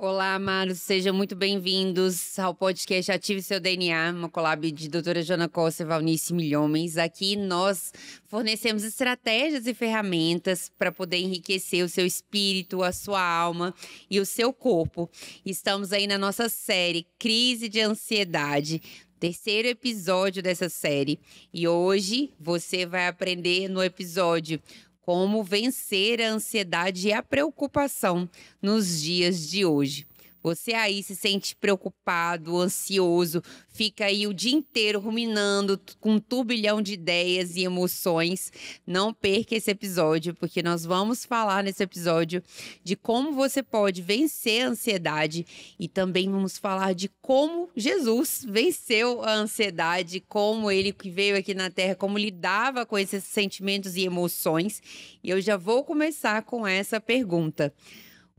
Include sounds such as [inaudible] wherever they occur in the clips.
Olá, amados, sejam muito bem-vindos ao podcast Ative Seu DNA, uma collab de doutora Jana Costa e Valnice Milhomens. Aqui nós fornecemos estratégias e ferramentas para poder enriquecer o seu espírito, a sua alma e o seu corpo. Estamos aí na nossa série Crise de Ansiedade. Terceiro episódio dessa série. E hoje você vai aprender no episódio como vencer a ansiedade e a preocupação nos dias de hoje. Você aí se sente preocupado, ansioso, fica aí o dia inteiro ruminando com um turbilhão de ideias e emoções. Não perca esse episódio, porque nós vamos falar nesse episódio de como você pode vencer a ansiedade e também vamos falar de como Jesus venceu a ansiedade, como ele que veio aqui na Terra, como lidava com esses sentimentos e emoções. E eu já vou começar com essa pergunta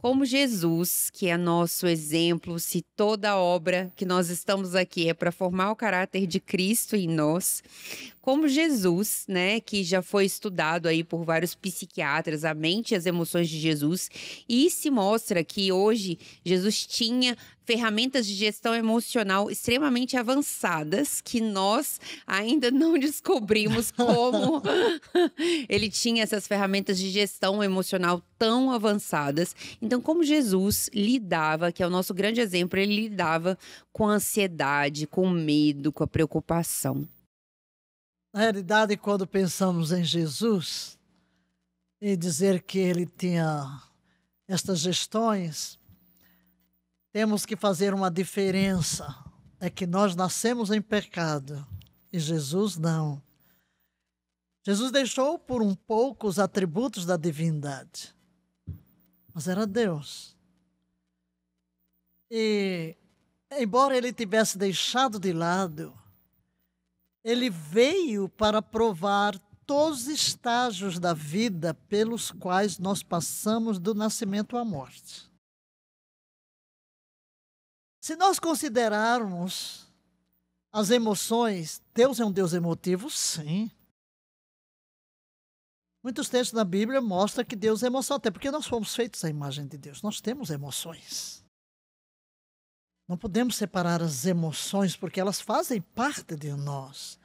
como Jesus, que é nosso exemplo, se toda obra que nós estamos aqui é para formar o caráter de Cristo em nós, como Jesus, né, que já foi estudado aí por vários psiquiatras, a mente e as emoções de Jesus, e se mostra que hoje Jesus tinha ferramentas de gestão emocional extremamente avançadas que nós ainda [laughs] não descobrimos como [laughs] ele tinha essas ferramentas de gestão emocional tão avançadas. Então, como Jesus lidava, que é o nosso grande exemplo, ele lidava com a ansiedade, com o medo, com a preocupação. Na realidade, quando pensamos em Jesus e dizer que ele tinha estas gestões, temos que fazer uma diferença. É que nós nascemos em pecado e Jesus não. Jesus deixou por um pouco os atributos da divindade, mas era Deus. E, embora ele tivesse deixado de lado, ele veio para provar todos os estágios da vida pelos quais nós passamos do nascimento à morte. Se nós considerarmos as emoções, Deus é um Deus emotivo, sim. Muitos textos da Bíblia mostram que Deus é emoção, até porque nós fomos feitos à imagem de Deus, nós temos emoções. Não podemos separar as emoções, porque elas fazem parte de nós.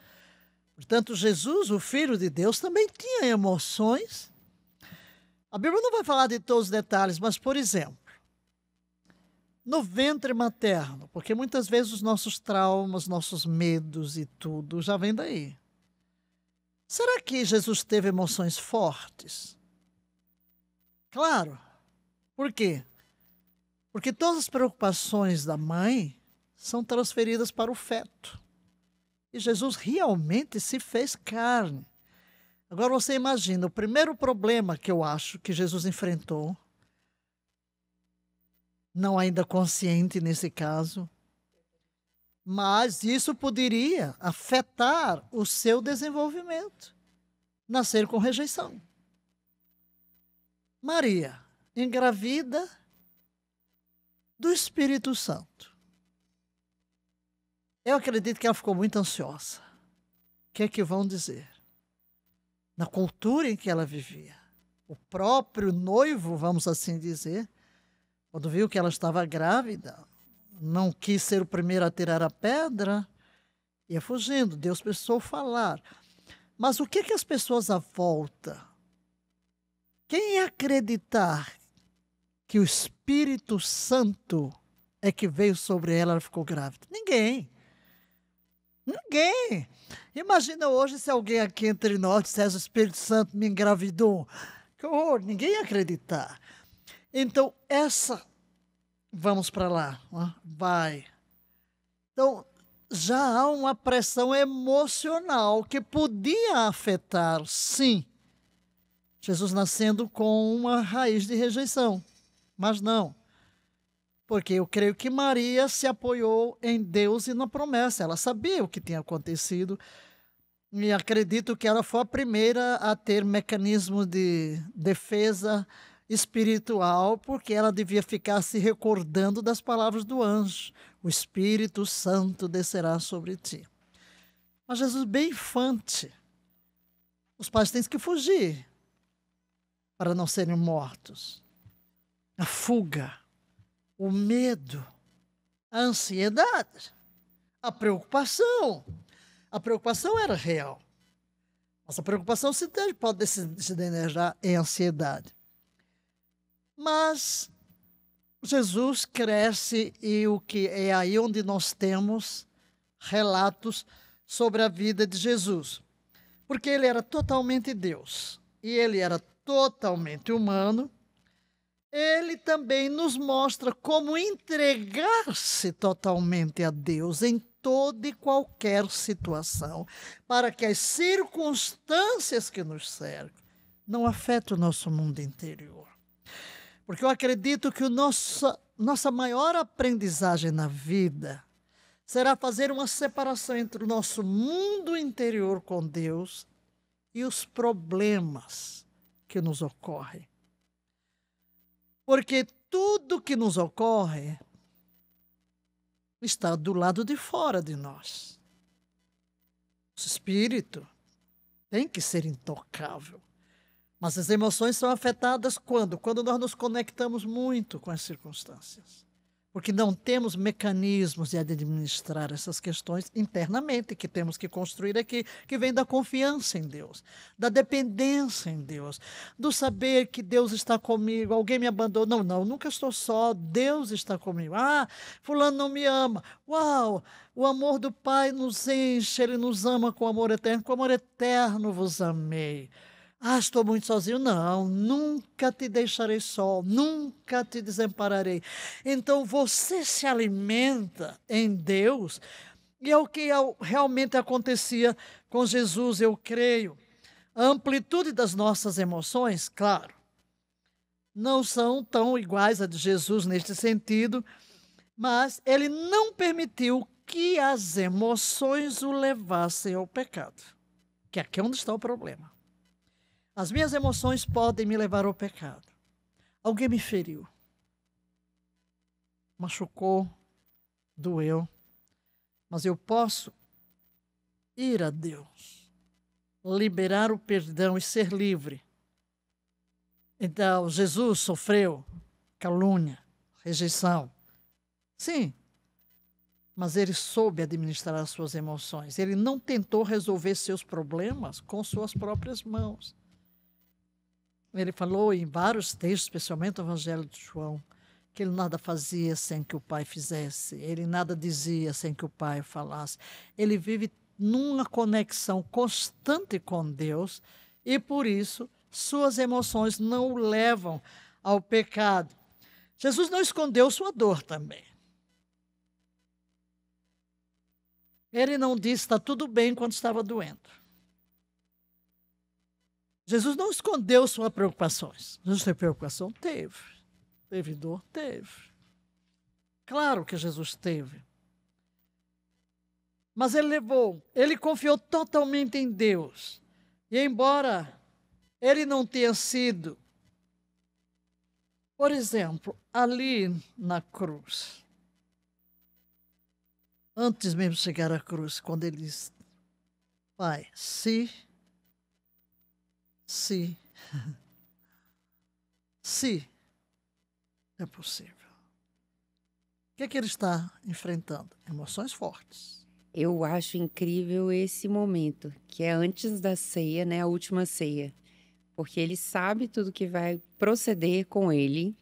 Portanto, Jesus, o Filho de Deus, também tinha emoções. A Bíblia não vai falar de todos os detalhes, mas, por exemplo, no ventre materno, porque muitas vezes os nossos traumas, nossos medos e tudo já vem daí. Será que Jesus teve emoções fortes? Claro. Por quê? Porque todas as preocupações da mãe são transferidas para o feto. E Jesus realmente se fez carne. Agora você imagina, o primeiro problema que eu acho que Jesus enfrentou não ainda consciente nesse caso. Mas isso poderia afetar o seu desenvolvimento, nascer com rejeição. Maria, engravida do Espírito Santo. Eu acredito que ela ficou muito ansiosa. O que é que vão dizer? Na cultura em que ela vivia, o próprio noivo, vamos assim dizer, quando viu que ela estava grávida, não quis ser o primeiro a tirar a pedra, ia fugindo. Deus precisou falar. Mas o que, que as pessoas à volta? Quem acreditar que o Espírito Santo é que veio sobre ela, ela ficou grávida? Ninguém. Ninguém. Imagina hoje se alguém aqui entre nós dissesse o Espírito Santo me engravidou. Que horror, ninguém ia acreditar. Então, essa. Vamos para lá. Vai. Então, já há uma pressão emocional que podia afetar, sim, Jesus nascendo com uma raiz de rejeição. Mas não. Porque eu creio que Maria se apoiou em Deus e na promessa. Ela sabia o que tinha acontecido. E acredito que ela foi a primeira a ter mecanismo de defesa espiritual, porque ela devia ficar se recordando das palavras do anjo: O Espírito Santo descerá sobre ti. Mas Jesus, bem infante, os pais têm que fugir para não serem mortos. A fuga, o medo, a ansiedade, a preocupação. A preocupação era real. a preocupação se pode se degenerar em ansiedade. Mas Jesus cresce e o que é aí onde nós temos relatos sobre a vida de Jesus. Porque ele era totalmente Deus e ele era totalmente humano. Ele também nos mostra como entregar-se totalmente a Deus em toda e qualquer situação, para que as circunstâncias que nos cercam não afetem o nosso mundo interior. Porque eu acredito que o nossa, nossa maior aprendizagem na vida será fazer uma separação entre o nosso mundo interior com Deus e os problemas que nos ocorrem. Porque tudo que nos ocorre está do lado de fora de nós. O espírito tem que ser intocável. Mas as emoções são afetadas quando? Quando nós nos conectamos muito com as circunstâncias. Porque não temos mecanismos de administrar essas questões internamente, que temos que construir aqui, que vem da confiança em Deus, da dependência em Deus, do saber que Deus está comigo, alguém me abandonou. Não, não, nunca estou só, Deus está comigo. Ah, Fulano não me ama. Uau! O amor do Pai nos enche, ele nos ama com amor eterno. Com amor eterno vos amei. Ah, estou muito sozinho. Não, nunca te deixarei só, nunca te desampararei. Então você se alimenta em Deus, e é o que é realmente acontecia com Jesus, eu creio. A amplitude das nossas emoções, claro, não são tão iguais à de Jesus neste sentido, mas ele não permitiu que as emoções o levassem ao pecado. Que aqui é onde está o problema. As minhas emoções podem me levar ao pecado. Alguém me feriu, machucou, doeu, mas eu posso ir a Deus, liberar o perdão e ser livre. Então, Jesus sofreu calúnia, rejeição. Sim, mas ele soube administrar as suas emoções. Ele não tentou resolver seus problemas com suas próprias mãos. Ele falou em vários textos, especialmente o Evangelho de João, que ele nada fazia sem que o Pai fizesse, ele nada dizia sem que o Pai falasse. Ele vive numa conexão constante com Deus e por isso suas emoções não o levam ao pecado. Jesus não escondeu sua dor também. Ele não disse está tudo bem quando estava doendo. Jesus não escondeu suas preocupações. Jesus teve preocupação? Teve. Teve dor? Teve. Claro que Jesus teve. Mas ele levou, ele confiou totalmente em Deus. E embora ele não tenha sido, por exemplo, ali na cruz, antes mesmo de chegar à cruz, quando ele disse: Pai, se se, se é possível. O que é que ele está enfrentando? Emoções fortes. Eu acho incrível esse momento, que é antes da ceia, né, a última ceia, porque ele sabe tudo que vai proceder com ele.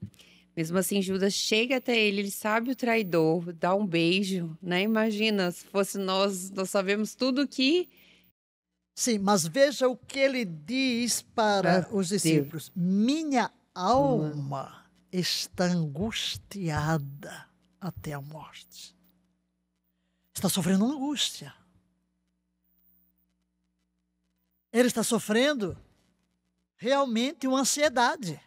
Mesmo assim, Judas chega até ele, ele sabe o traidor, dá um beijo, né? Imagina, se fosse nós, nós sabemos tudo que Sim, mas veja o que ele diz para ah, os discípulos: Deus. Minha hum. alma está angustiada até a morte. Está sofrendo angústia. Ele está sofrendo realmente uma ansiedade.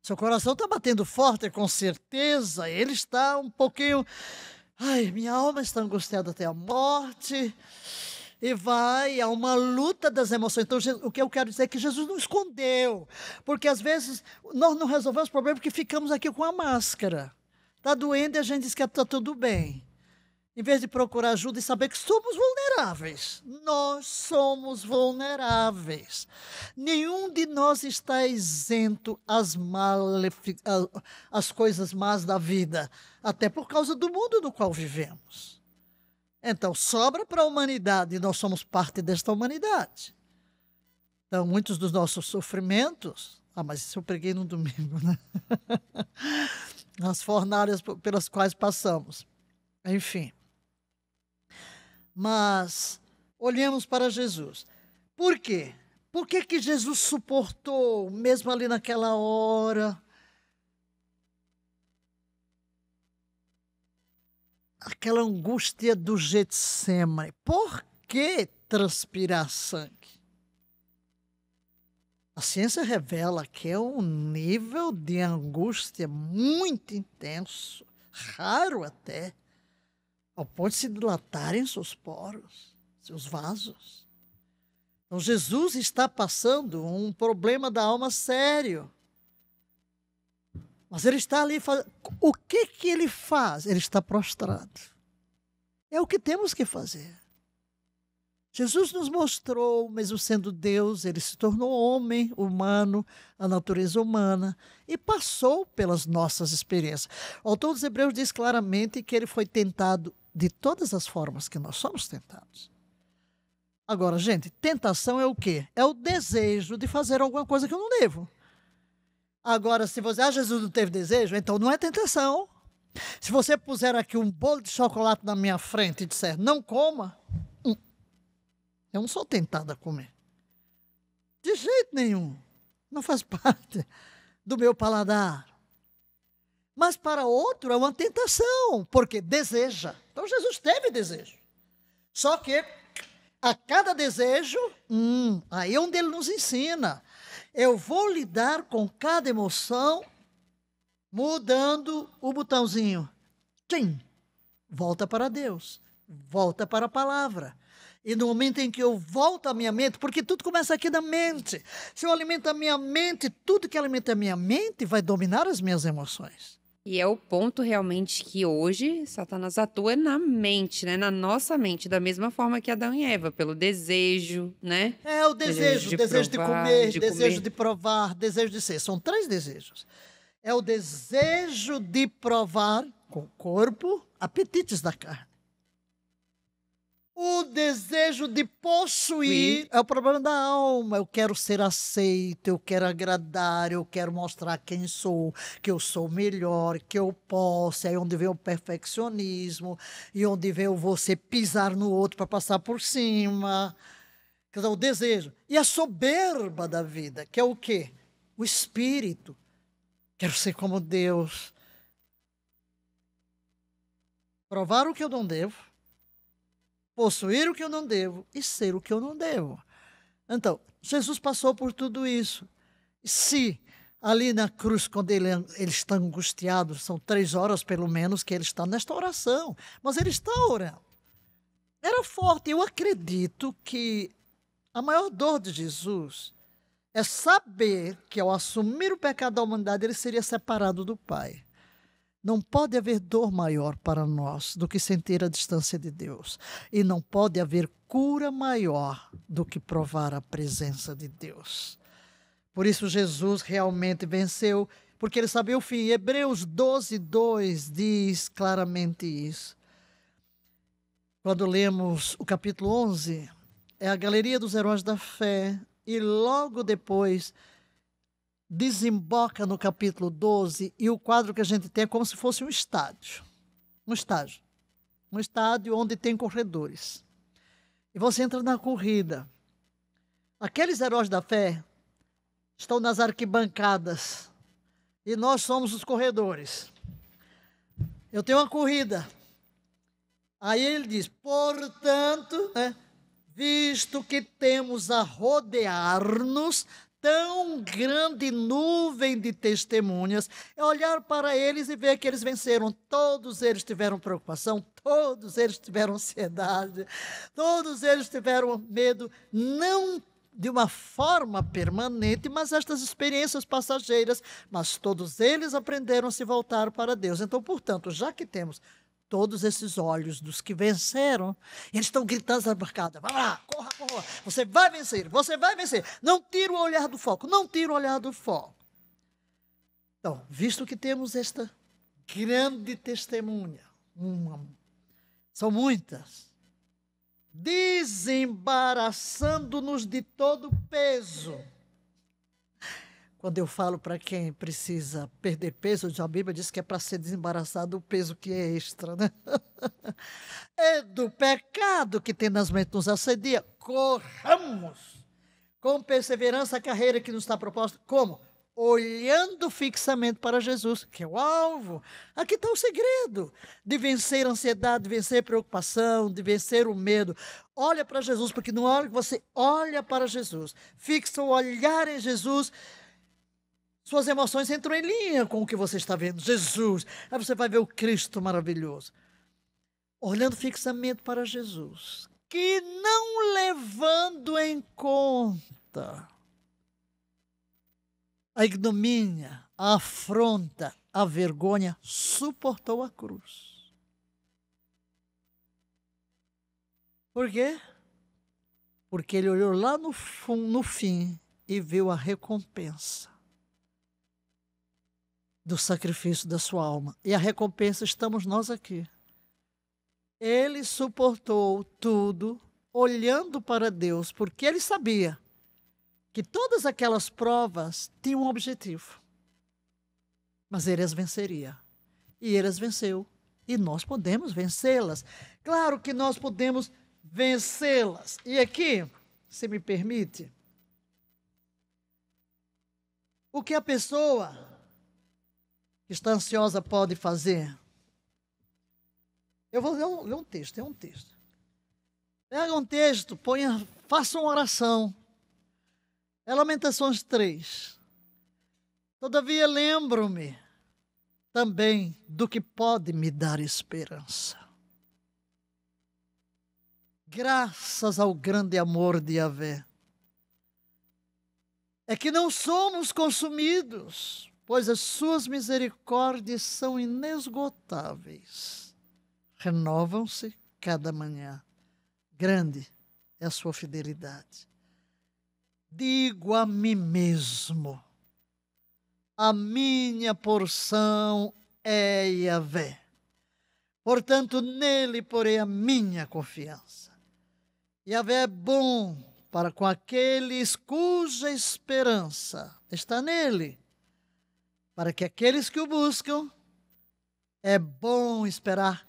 Seu coração está batendo forte, com certeza. Ele está um pouquinho. Ai, minha alma está angustiada até a morte e vai a uma luta das emoções. Então, o que eu quero dizer é que Jesus não escondeu, porque às vezes nós não resolvemos o problema porque ficamos aqui com a máscara. Está doendo e a gente diz que está tudo bem. Em vez de procurar ajuda e saber que somos vulneráveis. Nós somos vulneráveis. Nenhum de nós está isento às, às coisas más da vida, até por causa do mundo no qual vivemos. Então, sobra para a humanidade e nós somos parte desta humanidade. Então, muitos dos nossos sofrimentos. Ah, mas isso eu preguei no domingo, né? [laughs] As fornalhas pelas quais passamos. Enfim. Mas olhemos para Jesus. Por quê? Por que, que Jesus suportou, mesmo ali naquela hora? aquela angústia do Getsemane. Por que transpirar sangue? A ciência revela que é um nível de angústia muito intenso, raro até, ao ponto de se dilatarem seus poros, seus vasos. Então, Jesus está passando um problema da alma sério. Mas ele está ali fazendo. O que, que ele faz? Ele está prostrado. É o que temos que fazer. Jesus nos mostrou, mesmo sendo Deus, ele se tornou homem, humano, a natureza humana, e passou pelas nossas experiências. O autor dos Hebreus diz claramente que ele foi tentado de todas as formas que nós somos tentados. Agora, gente, tentação é o quê? É o desejo de fazer alguma coisa que eu não devo. Agora, se você, ah, Jesus não teve desejo, então não é tentação. Se você puser aqui um bolo de chocolate na minha frente e disser, não coma, hum, eu não sou tentado a comer. De jeito nenhum. Não faz [laughs] parte do meu paladar. Mas para outro é uma tentação, porque deseja. Então Jesus teve desejo. Só que a cada desejo, hum, aí é onde ele nos ensina eu vou lidar com cada emoção mudando o botãozinho. Tim, volta para Deus, volta para a palavra. E no momento em que eu volto à minha mente, porque tudo começa aqui da mente. Se eu alimento a minha mente, tudo que alimenta a minha mente vai dominar as minhas emoções. E é o ponto realmente que hoje Satanás atua na mente, né? Na nossa mente, da mesma forma que Adão e Eva, pelo desejo, né? É, o desejo, desejo de, desejo provar, de comer, de desejo comer. de provar, desejo de ser. São três desejos. É o desejo de provar com o corpo apetites da carne. O desejo de possuir Sim. é o problema da alma. Eu quero ser aceito, eu quero agradar, eu quero mostrar quem sou, que eu sou melhor, que eu posso. É aí onde vem o perfeccionismo e onde vem você pisar no outro para passar por cima. Quer dizer, o desejo. E a soberba da vida, que é o quê? O espírito. Quero ser como Deus. Provar o que eu não devo possuir o que eu não devo e ser o que eu não devo. Então, Jesus passou por tudo isso. Se ali na cruz, quando ele, ele está angustiado, são três horas pelo menos que ele está nesta oração, mas ele está orando. Era forte. Eu acredito que a maior dor de Jesus é saber que ao assumir o pecado da humanidade ele seria separado do Pai. Não pode haver dor maior para nós do que sentir a distância de Deus. E não pode haver cura maior do que provar a presença de Deus. Por isso, Jesus realmente venceu, porque ele sabia o fim. Hebreus 12, 2 diz claramente isso. Quando lemos o capítulo 11, é a galeria dos heróis da fé, e logo depois desemboca no capítulo 12 e o quadro que a gente tem é como se fosse um estádio. Um estádio. Um estádio onde tem corredores. E você entra na corrida. Aqueles heróis da fé estão nas arquibancadas e nós somos os corredores. Eu tenho uma corrida. Aí ele diz: portanto, né, visto que temos a rodear-nos tão grande nuvem de testemunhas, é olhar para eles e ver que eles venceram. Todos eles tiveram preocupação, todos eles tiveram ansiedade, todos eles tiveram medo, não de uma forma permanente, mas estas experiências passageiras, mas todos eles aprenderam a se voltar para Deus. Então, portanto, já que temos todos esses olhos dos que venceram, eles estão gritando na bancada: vai lá, corra, corra, você vai vencer, você vai vencer. Não tira o olhar do foco, não tira o olhar do foco. Então, visto que temos esta grande testemunha, uma, são muitas, desembaraçando-nos de todo peso quando eu falo para quem precisa perder peso, a Bíblia diz que é para ser desembaraçado o peso que é extra, né? [laughs] é do pecado que tem nas mentes nos assedia. Corramos com perseverança a carreira que nos está proposta. Como? olhando fixamente para Jesus, que é o alvo. Aqui está o segredo de vencer a ansiedade, de vencer a preocupação, de vencer o medo. Olha para Jesus, porque no hora que você olha para Jesus, fixa o olhar em Jesus, suas emoções entram em linha com o que você está vendo. Jesus. Aí você vai ver o Cristo maravilhoso. Olhando fixamente para Jesus, que não levando em conta a ignomínia, a afronta, a vergonha, suportou a cruz. Por quê? Porque ele olhou lá no, no fim e viu a recompensa do sacrifício da sua alma. E a recompensa estamos nós aqui. Ele suportou tudo olhando para Deus, porque ele sabia que todas aquelas provas tinham um objetivo. Mas ele as venceria. E ele as venceu. E nós podemos vencê-las. Claro que nós podemos vencê-las. E aqui, se me permite, o que a pessoa que está ansiosa pode fazer? Eu vou ler um, ler um texto, é um texto. Pega um texto, ponha, faça uma oração. É Lamentações 3. Todavia lembro-me também do que pode me dar esperança. Graças ao grande amor de Yahvé. É que não somos consumidos, pois as suas misericórdias são inesgotáveis. Renovam-se cada manhã. Grande é a sua fidelidade. Digo a mim mesmo: a minha porção é Yahvé. Portanto, nele porei a minha confiança. Yahvé é bom para com aqueles cuja esperança está nele para que aqueles que o buscam é bom esperar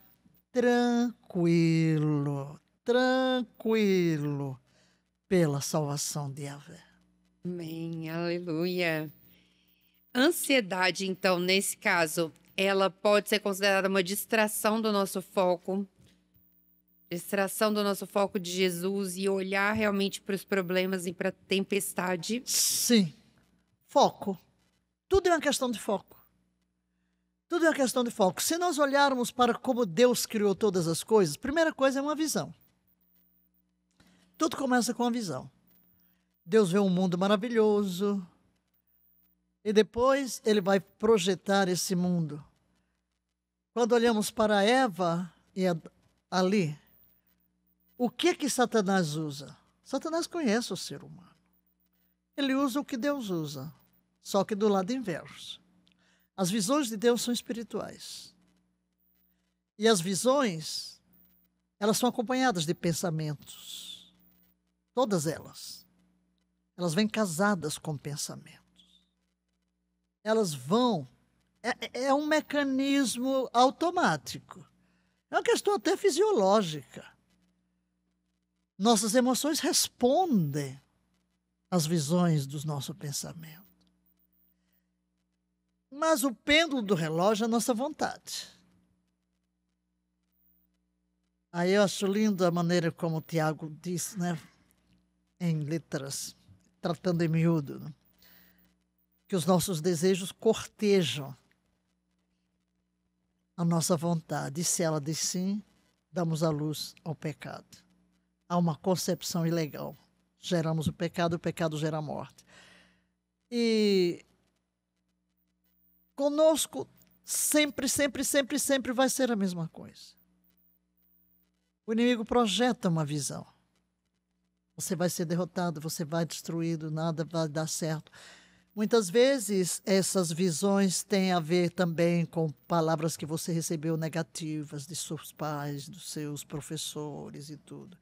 tranquilo, tranquilo pela salvação de Yahvé. Amém, aleluia. Ansiedade, então, nesse caso, ela pode ser considerada uma distração do nosso foco, distração do nosso foco de Jesus e olhar realmente para os problemas e para a tempestade. Sim, foco. Tudo é uma questão de foco. Tudo é uma questão de foco. Se nós olharmos para como Deus criou todas as coisas, primeira coisa é uma visão. Tudo começa com a visão. Deus vê um mundo maravilhoso e depois ele vai projetar esse mundo. Quando olhamos para Eva e ali, o que é que Satanás usa? Satanás conhece o ser humano. Ele usa o que Deus usa só que do lado inverso. As visões de Deus são espirituais. E as visões, elas são acompanhadas de pensamentos. Todas elas. Elas vêm casadas com pensamentos. Elas vão. É, é, é um mecanismo automático. É uma questão até fisiológica. Nossas emoções respondem às visões dos nossos pensamentos. Mas o pêndulo do relógio é a nossa vontade. Aí eu acho linda a maneira como o Tiago diz, né? Em letras, tratando em miúdo, né? que os nossos desejos cortejam a nossa vontade. E se ela diz sim, damos a luz ao pecado. Há uma concepção ilegal. Geramos o pecado, o pecado gera a morte. E conosco sempre, sempre, sempre, sempre vai ser a mesma coisa. O inimigo projeta uma visão. Você vai ser derrotado, você vai destruído, nada vai dar certo. Muitas vezes essas visões têm a ver também com palavras que você recebeu negativas de seus pais, dos seus professores e tudo.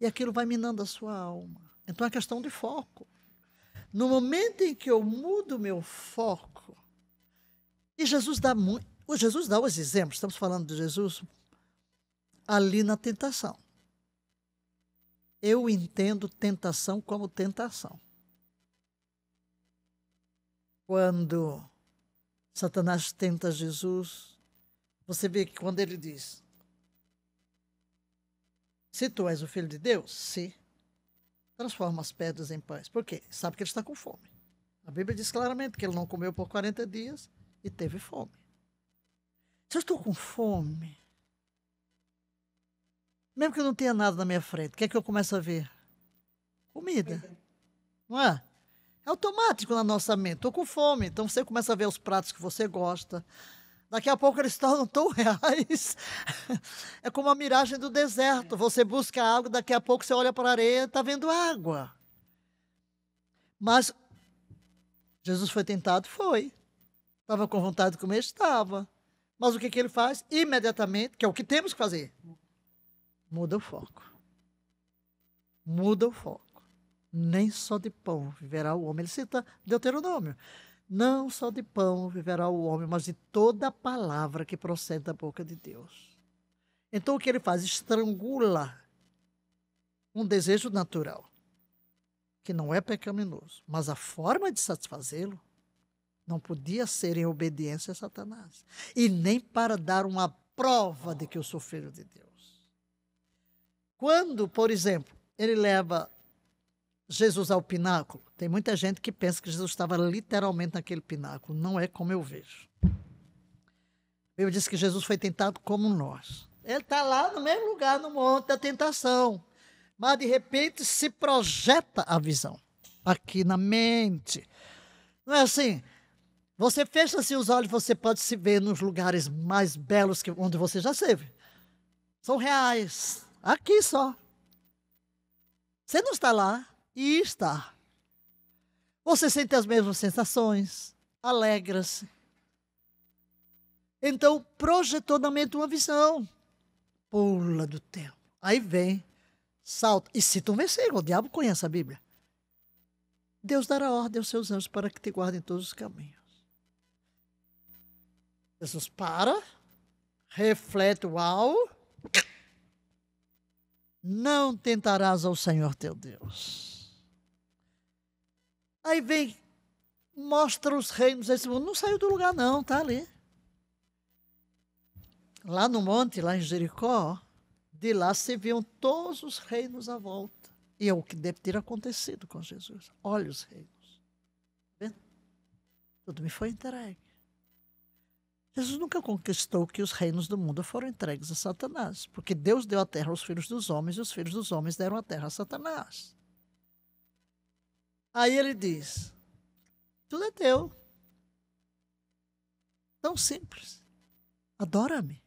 E aquilo vai minando a sua alma. Então é questão de foco. No momento em que eu mudo meu foco, e Jesus dá muito. Jesus dá os exemplos, estamos falando de Jesus ali na tentação. Eu entendo tentação como tentação. Quando Satanás tenta Jesus, você vê que quando ele diz: Se tu és o filho de Deus, se transforma as pedras em pães. Por quê? Sabe que ele está com fome. A Bíblia diz claramente que ele não comeu por 40 dias e teve fome. Se eu estou com fome, mesmo que eu não tenha nada na minha frente, o que é que eu começo a ver? Comida. Não é? É automático na nossa mente. Estou com fome. Então você começa a ver os pratos que você gosta. Daqui a pouco eles tornam tão [laughs] reais. é como a miragem do deserto. É. Você busca água, daqui a pouco você olha para a areia e está vendo água. Mas Jesus foi tentado? Foi. Estava com vontade de comer? Estava. Mas o que, que ele faz? Imediatamente, que é o que temos que fazer, muda o foco. Muda o foco. Nem só de pão viverá o homem. Ele cita Deuteronômio. Não só de pão viverá o homem, mas de toda a palavra que procede da boca de Deus. Então o que ele faz? Estrangula um desejo natural, que não é pecaminoso, mas a forma de satisfazê-lo não podia ser em obediência a Satanás. E nem para dar uma prova de que eu sou filho de Deus. Quando, por exemplo, ele leva Jesus ao pináculo, tem muita gente que pensa que Jesus estava literalmente naquele pináculo. Não é como eu vejo. Eu disse que Jesus foi tentado como nós. Ele está lá no mesmo lugar, no monte da tentação. Mas, de repente, se projeta a visão aqui na mente. Não é assim? Você fecha-se os olhos, você pode se ver nos lugares mais belos que onde você já esteve. São reais. Aqui só. Você não está lá e está. Você sente as mesmas sensações, alegra-se. Então, projetou na mente uma visão. Pula do tempo. Aí vem, salta e cita um versículo. O diabo conhece a Bíblia. Deus dará ordem aos seus anjos para que te guardem todos os caminhos. Jesus para, reflete, uau. Não tentarás ao Senhor teu Deus. Aí vem, mostra os reinos desse mundo. Não saiu do lugar, não, está ali. Lá no monte, lá em Jericó, de lá se viam todos os reinos à volta. E é o que deve ter acontecido com Jesus. Olha os reinos. Tá Tudo me foi entregue. Jesus nunca conquistou que os reinos do mundo foram entregues a Satanás, porque Deus deu a terra aos filhos dos homens e os filhos dos homens deram a terra a Satanás. Aí ele diz: tudo é teu. Tão simples. Adora-me.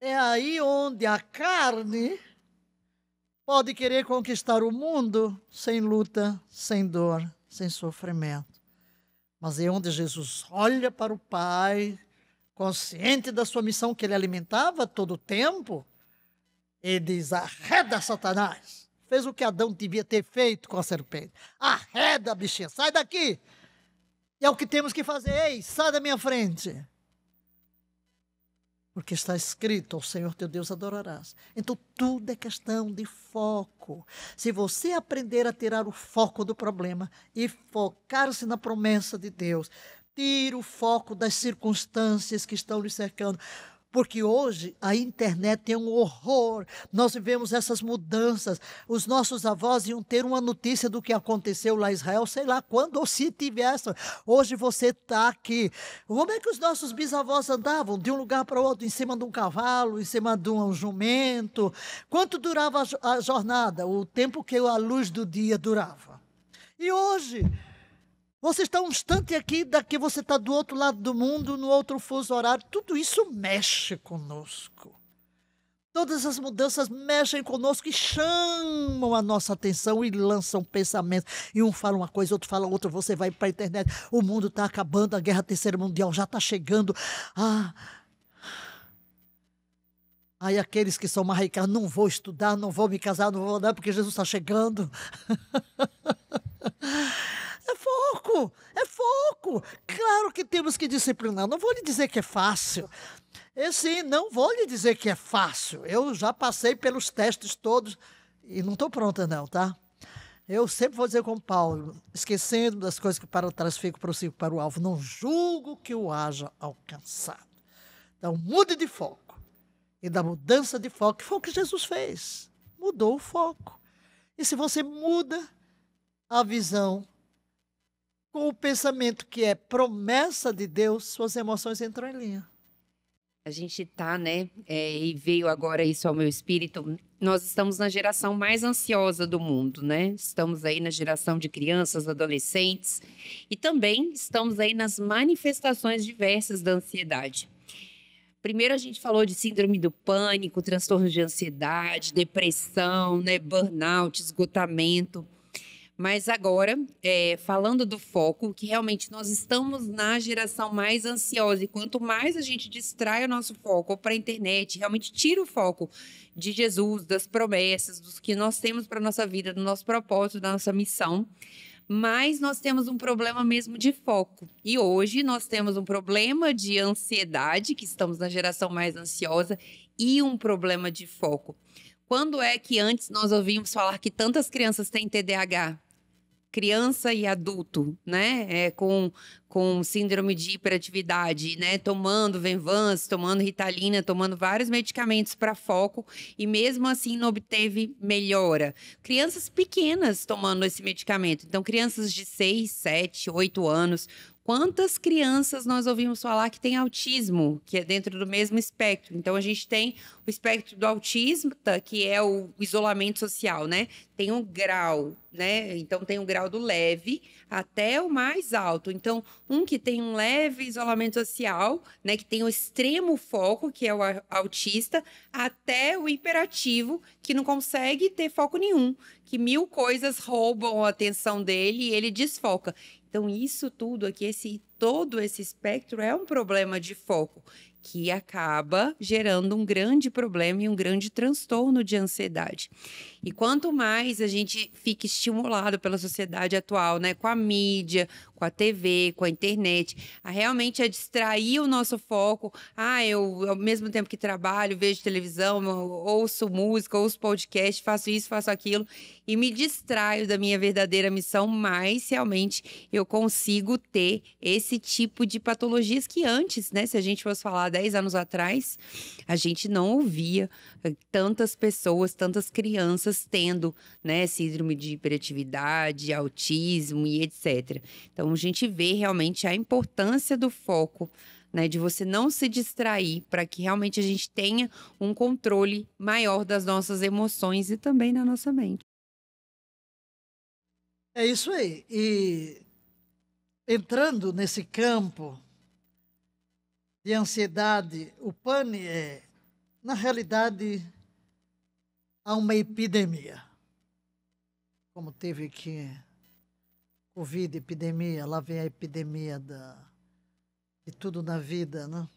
É aí onde a carne pode querer conquistar o mundo sem luta, sem dor, sem sofrimento mas é onde Jesus olha para o Pai, consciente da sua missão que ele alimentava todo o tempo, e diz: arreda Satanás. Fez o que Adão devia ter feito com a serpente. Arreda, bichinha, sai daqui. E é o que temos que fazer. Ei, sai da minha frente porque está escrito: ao Senhor teu Deus adorarás. Então, tudo é questão de foco. Se você aprender a tirar o foco do problema e focar-se na promessa de Deus, tira o foco das circunstâncias que estão lhe cercando. Porque hoje a internet é um horror. Nós vivemos essas mudanças. Os nossos avós iam ter uma notícia do que aconteceu lá em Israel, sei lá quando, ou se tivesse. Hoje você está aqui. Como é que os nossos bisavós andavam? De um lugar para outro, em cima de um cavalo, em cima de um jumento. Quanto durava a jornada? O tempo que a luz do dia durava. E hoje. Você está um instante aqui, daqui você está do outro lado do mundo, no outro fuso horário. Tudo isso mexe conosco. Todas as mudanças mexem conosco e chamam a nossa atenção e lançam pensamentos. E um fala uma coisa, outro fala outra. Você vai para a internet, o mundo está acabando, a guerra terceira mundial já está chegando. Ah. Aí aqueles que são marricados, ah, não vou estudar, não vou me casar, não vou andar, porque Jesus está chegando. [laughs] é foco, é foco. Claro que temos que disciplinar. Não vou lhe dizer que é fácil. E sim, não vou lhe dizer que é fácil. Eu já passei pelos testes todos e não estou pronta, não, tá? Eu sempre vou dizer com Paulo, esquecendo das coisas que para trás fico, prossigo para o alvo. Não julgo que o haja alcançado. Então, mude de foco. E da mudança de foco, que foi o que Jesus fez. Mudou o foco. E se você muda a visão com o pensamento que é promessa de Deus, suas emoções entram em linha. A gente tá, né? É, e veio agora isso ao meu espírito. Nós estamos na geração mais ansiosa do mundo, né? Estamos aí na geração de crianças, adolescentes e também estamos aí nas manifestações diversas da ansiedade. Primeiro a gente falou de síndrome do pânico, transtorno de ansiedade, depressão, né? Burnout, esgotamento. Mas agora, é, falando do foco, que realmente nós estamos na geração mais ansiosa e quanto mais a gente distrai o nosso foco para a internet, realmente tira o foco de Jesus, das promessas, dos que nós temos para nossa vida, do nosso propósito, da nossa missão. Mas nós temos um problema mesmo de foco. E hoje nós temos um problema de ansiedade, que estamos na geração mais ansiosa, e um problema de foco. Quando é que antes nós ouvimos falar que tantas crianças têm TDAH? criança e adulto, né? É, com, com síndrome de hiperatividade, né? Tomando Venvance, tomando Ritalina, tomando vários medicamentos para foco e mesmo assim não obteve melhora. Crianças pequenas tomando esse medicamento. Então, crianças de 6, 7, 8 anos Quantas crianças nós ouvimos falar que tem autismo, que é dentro do mesmo espectro? Então, a gente tem o espectro do autismo, que é o isolamento social, né? Tem um grau, né? Então, tem o um grau do leve até o mais alto. Então, um que tem um leve isolamento social, né? Que tem o extremo foco, que é o autista, até o hiperativo, que não consegue ter foco nenhum, que mil coisas roubam a atenção dele e ele desfoca. Então, isso tudo aqui, esse todo esse espectro é um problema de foco que acaba gerando um grande problema e um grande transtorno de ansiedade. E quanto mais a gente fica estimulado pela sociedade atual, né, com a mídia, com a TV, com a internet, a realmente a é distrair o nosso foco. Ah, eu, ao mesmo tempo que trabalho, vejo televisão, ouço música, ouço podcast, faço isso, faço aquilo, e me distraio da minha verdadeira missão, mas realmente eu consigo ter esse tipo de patologias que antes, né? Se a gente fosse falar 10 anos atrás, a gente não ouvia eh, tantas pessoas, tantas crianças tendo, né, síndrome de hiperatividade, autismo e etc. Então, a gente vê realmente a importância do foco, né, de você não se distrair para que realmente a gente tenha um controle maior das nossas emoções e também na nossa mente. É isso aí. E entrando nesse campo de ansiedade, o pane é, na realidade, há uma epidemia, como teve aqui Covid, epidemia, lá vem a epidemia da, de tudo na vida, né?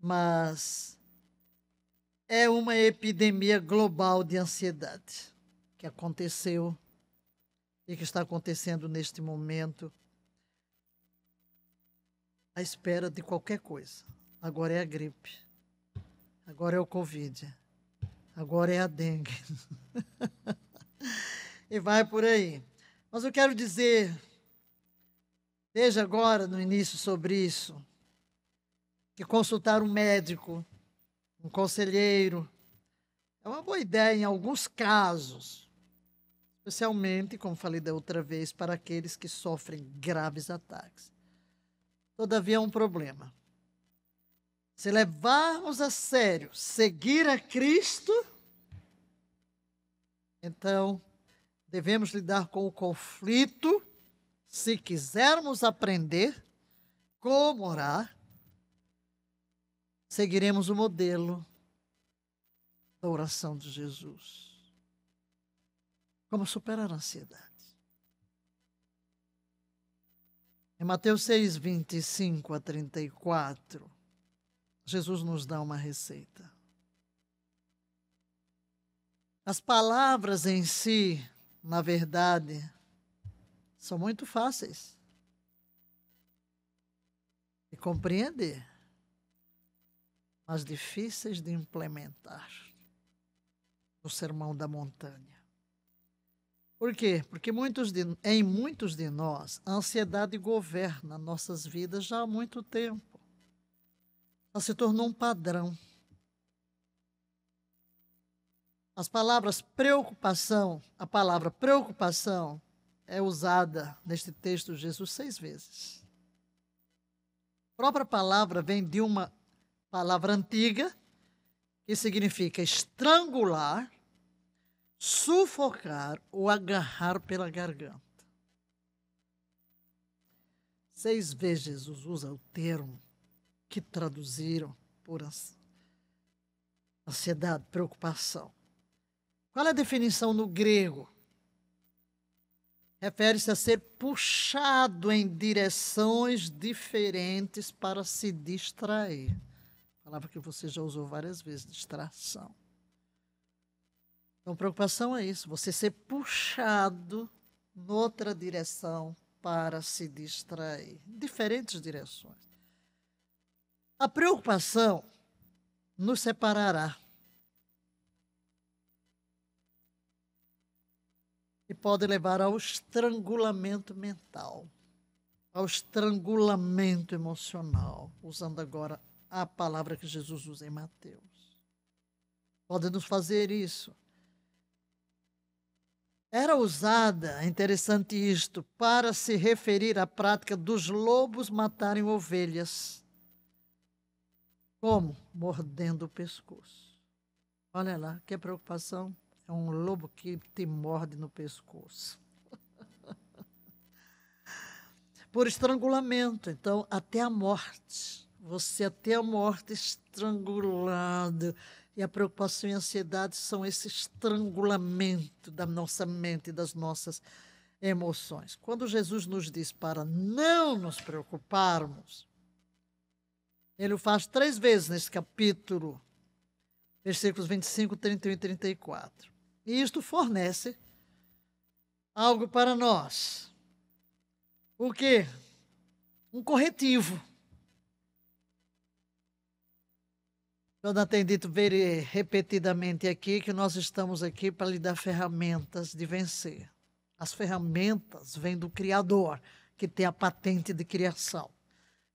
Mas é uma epidemia global de ansiedade que aconteceu e que está acontecendo neste momento à espera de qualquer coisa. Agora é a gripe, agora é o Covid, agora é a dengue. [laughs] e vai por aí. Mas eu quero dizer, desde agora no início, sobre isso, que consultar um médico, um conselheiro, é uma boa ideia em alguns casos, especialmente, como falei da outra vez, para aqueles que sofrem graves ataques. Todavia, é um problema. Se levarmos a sério seguir a Cristo, então Devemos lidar com o conflito se quisermos aprender como orar. Seguiremos o modelo da oração de Jesus. Como superar a ansiedade? Em Mateus 6, 25 a 34, Jesus nos dá uma receita. As palavras em si na verdade, são muito fáceis de compreender, mas difíceis de implementar no Sermão da Montanha. Por quê? Porque muitos de, em muitos de nós, a ansiedade governa nossas vidas já há muito tempo. Ela se tornou um padrão. As palavras preocupação, a palavra preocupação é usada neste texto de Jesus seis vezes. A própria palavra vem de uma palavra antiga que significa estrangular, sufocar ou agarrar pela garganta. Seis vezes Jesus usa o termo que traduziram por ansiedade, preocupação. Qual é a definição no grego? Refere-se a ser puxado em direções diferentes para se distrair. Palavra que você já usou várias vezes, distração. Então, preocupação é isso, você ser puxado noutra direção para se distrair. Diferentes direções. A preocupação nos separará e pode levar ao estrangulamento mental, ao estrangulamento emocional, usando agora a palavra que Jesus usa em Mateus. Pode nos fazer isso. Era usada, interessante isto, para se referir à prática dos lobos matarem ovelhas. Como? Mordendo o pescoço. Olha lá, que preocupação. É um lobo que te morde no pescoço. [laughs] Por estrangulamento, então, até a morte. Você até a morte estrangulado. E a preocupação e a ansiedade são esse estrangulamento da nossa mente, das nossas emoções. Quando Jesus nos diz para não nos preocuparmos, ele o faz três vezes nesse capítulo, versículos 25, 31 e 34. E isto fornece algo para nós. O que? Um corretivo. Jonathan tem dito repetidamente aqui que nós estamos aqui para lhe dar ferramentas de vencer. As ferramentas vêm do Criador, que tem a patente de criação.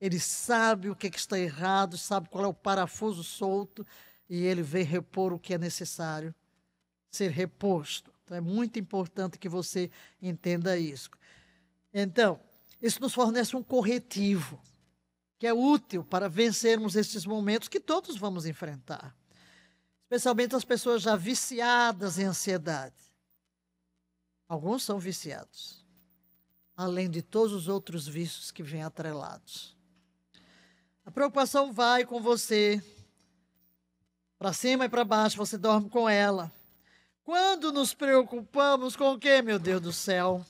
Ele sabe o que é está errado, sabe qual é o parafuso solto e ele vem repor o que é necessário ser reposto. Então, é muito importante que você entenda isso. Então, isso nos fornece um corretivo que é útil para vencermos esses momentos que todos vamos enfrentar, especialmente as pessoas já viciadas em ansiedade. Alguns são viciados, além de todos os outros vícios que vêm atrelados. A preocupação vai com você para cima e para baixo, você dorme com ela. Quando nos preocupamos com o quê, meu Deus do céu?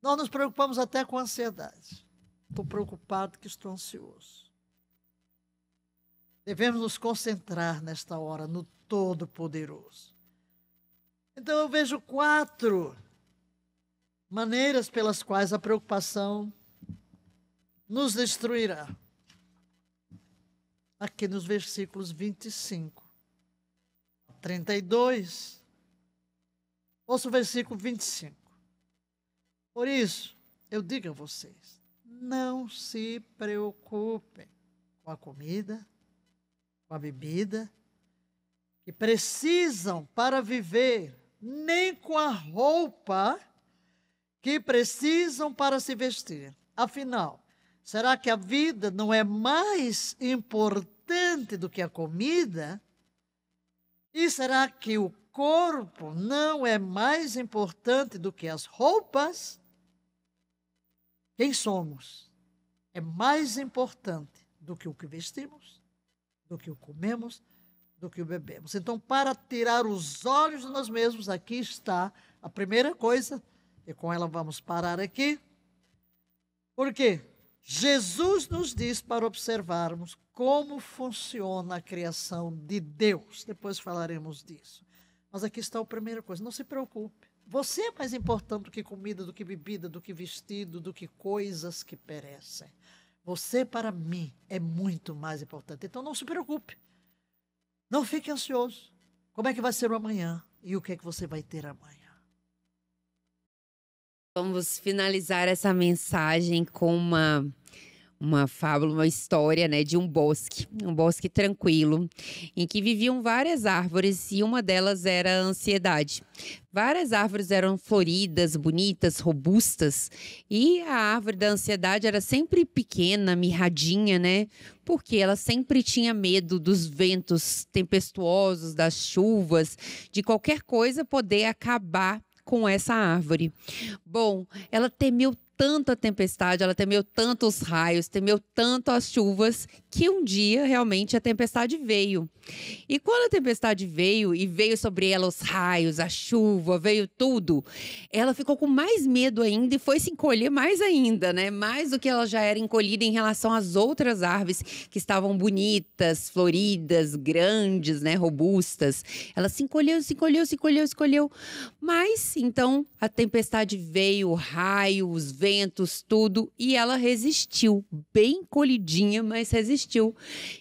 Nós nos preocupamos até com ansiedade. Estou preocupado que estou ansioso. Devemos nos concentrar nesta hora no Todo-Poderoso. Então eu vejo quatro maneiras pelas quais a preocupação nos destruirá. Aqui nos versículos 25 32. Ouça o versículo 25. Por isso, eu digo a vocês: não se preocupem com a comida, com a bebida, que precisam para viver, nem com a roupa que precisam para se vestir. Afinal, será que a vida não é mais importante do que a comida e será que o corpo não é mais importante do que as roupas? Quem somos é mais importante do que o que vestimos, do que o comemos, do que o bebemos. Então, para tirar os olhos de nós mesmos, aqui está a primeira coisa, e com ela vamos parar aqui. Por quê? Jesus nos diz para observarmos como funciona a criação de Deus. Depois falaremos disso. Mas aqui está a primeira coisa: não se preocupe. Você é mais importante do que comida, do que bebida, do que vestido, do que coisas que perecem. Você, para mim, é muito mais importante. Então não se preocupe. Não fique ansioso. Como é que vai ser o amanhã? E o que é que você vai ter amanhã? Vamos finalizar essa mensagem com uma uma fábula, uma história, né, de um bosque, um bosque tranquilo, em que viviam várias árvores e uma delas era a ansiedade. Várias árvores eram floridas, bonitas, robustas, e a árvore da ansiedade era sempre pequena, mirradinha, né? Porque ela sempre tinha medo dos ventos tempestuosos, das chuvas, de qualquer coisa poder acabar com essa árvore. Bom, ela temeu tanta tempestade, ela temeu tantos raios, temeu tanto as chuvas, que um dia realmente a tempestade veio. E quando a tempestade veio e veio sobre ela os raios, a chuva, veio tudo, ela ficou com mais medo ainda e foi se encolher mais ainda, né? Mais do que ela já era encolhida em relação às outras árvores que estavam bonitas, floridas, grandes, né, robustas. Ela se encolheu, se encolheu, se encolheu, se encolheu. Mas então a tempestade veio, o raio, os ventos, tudo, e ela resistiu, bem colidinha, mas resistiu.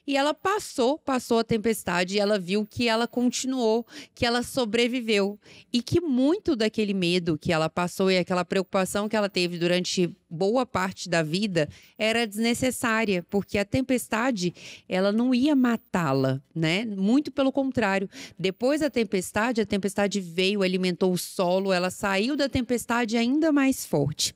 E ela passou, passou a tempestade e ela viu que ela continuou, que ela sobreviveu e que muito daquele medo que ela passou e aquela preocupação que ela teve durante boa parte da vida era desnecessária, porque a tempestade, ela não ia matá-la, né? Muito pelo contrário. Depois da tempestade, a tempestade veio, alimentou o solo, ela saiu da tempestade ainda mais forte.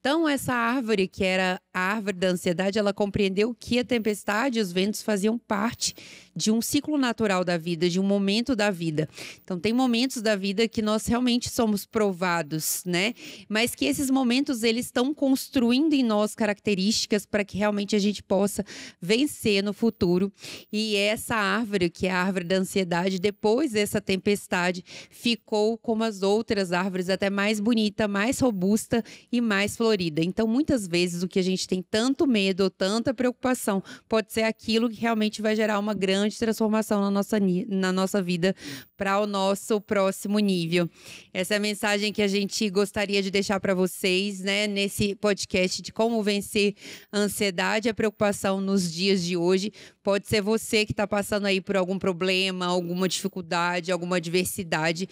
Então, essa árvore, que era a árvore da ansiedade, ela compreendeu que a tempestade e os ventos faziam parte de um ciclo natural da vida, de um momento da vida. Então, tem momentos da vida que nós realmente somos provados, né? Mas que esses momentos, eles estão construindo em nós características para que realmente a gente possa vencer no futuro. E essa árvore, que é a árvore da ansiedade, depois dessa tempestade, ficou como as outras árvores, até mais bonita, mais robusta e mais florescente dolorida. Então, muitas vezes, o que a gente tem tanto medo ou tanta preocupação pode ser aquilo que realmente vai gerar uma grande transformação na nossa, na nossa vida para o nosso próximo nível. Essa é a mensagem que a gente gostaria de deixar para vocês, né, nesse podcast de como vencer a ansiedade e a preocupação nos dias de hoje. Pode ser você que está passando aí por algum problema, alguma dificuldade, alguma adversidade.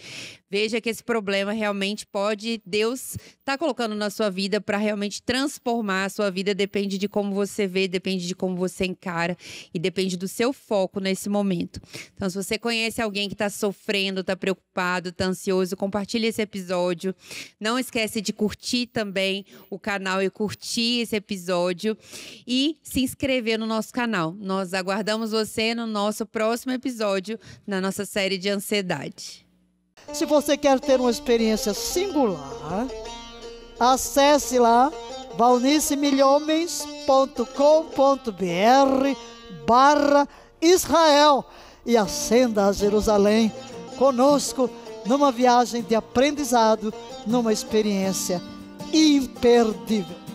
Veja que esse problema realmente pode, Deus está colocando na sua vida para realmente transformar a sua vida depende de como você vê, depende de como você encara e depende do seu foco nesse momento. Então, se você conhece alguém que está sofrendo, está preocupado, está ansioso, compartilhe esse episódio. Não esquece de curtir também o canal e curtir esse episódio e se inscrever no nosso canal. Nós aguardamos você no nosso próximo episódio na nossa série de ansiedade. Se você quer ter uma experiência singular, Acesse lá valnicemilhomens.com.br barra Israel e ascenda a Jerusalém conosco numa viagem de aprendizado, numa experiência imperdível.